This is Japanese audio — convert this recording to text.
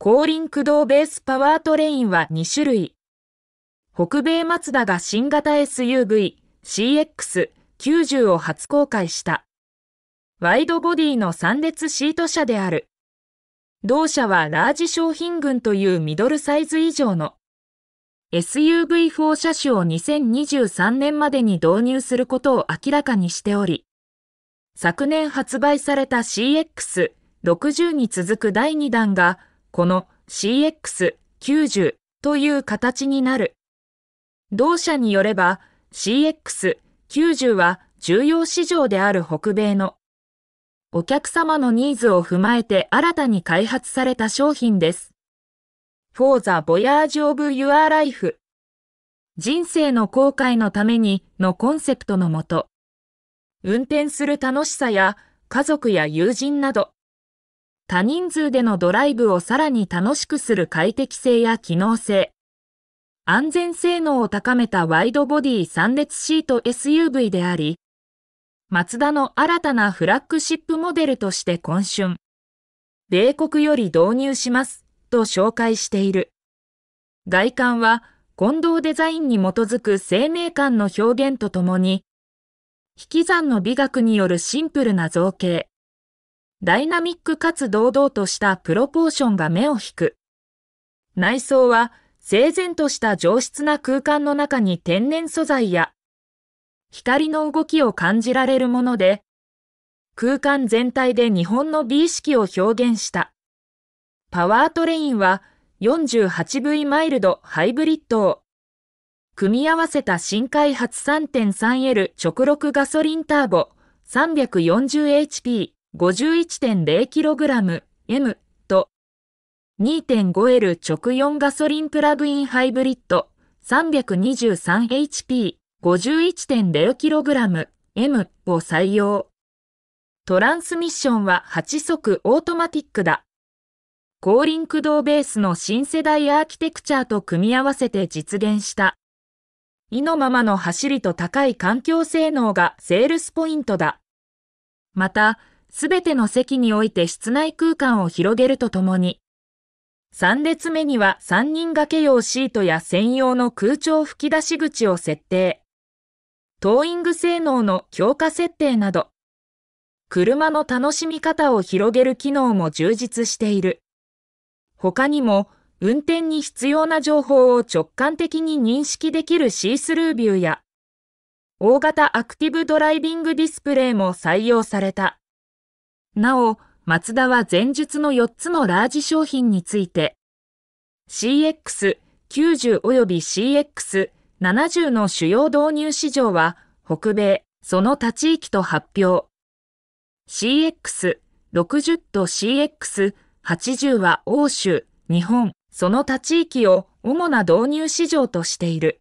後輪駆動ベースパワートレインは2種類。北米マツダが新型 SUV CX90 を初公開した。ワイドボディの3列シート車である。同社はラージ商品群というミドルサイズ以上の SUV4 車種を2023年までに導入することを明らかにしており、昨年発売された CX60 に続く第2弾がこの CX90 という形になる。同社によれば CX90 は重要市場である北米のお客様のニーズを踏まえて新たに開発された商品です。For the Voyage of Your Life 人生の後悔のためにのコンセプトのもと、運転する楽しさや家族や友人など、多人数でのドライブをさらに楽しくする快適性や機能性、安全性能を高めたワイドボディ3列シート SUV であり、マツダの新たなフラッグシップモデルとして今春、米国より導入しますと紹介している。外観は混同デザインに基づく生命感の表現とともに、引き算の美学によるシンプルな造形、ダイナミックかつ堂々としたプロポーションが目を引く。内装は整然とした上質な空間の中に天然素材や光の動きを感じられるもので、空間全体で日本の美意識を表現した。パワートレインは 48V マイルドハイブリッドを組み合わせた新開発 3.3L 直録ガソリンターボ 340HP 51.0kgM と 2.5L 直4ガソリンプラグインハイブリッド 323HP51.0kgM を採用。トランスミッションは8速オートマティックだ。後輪駆動ベースの新世代アーキテクチャーと組み合わせて実現した。意のままの走りと高い環境性能がセールスポイントだ。また、すべての席において室内空間を広げるとともに、3列目には3人掛け用シートや専用の空調吹き出し口を設定。トーイング性能の強化設定など、車の楽しみ方を広げる機能も充実している。他にも、運転に必要な情報を直感的に認識できるシースルービューや、大型アクティブドライビングディスプレイも採用された。なお、マツダは前述の4つのラージ商品について、CX90 および CX70 の主要導入市場は、北米、その他地域と発表。CX60 と CX80 は欧州、日本、その他地域を主な導入市場としている。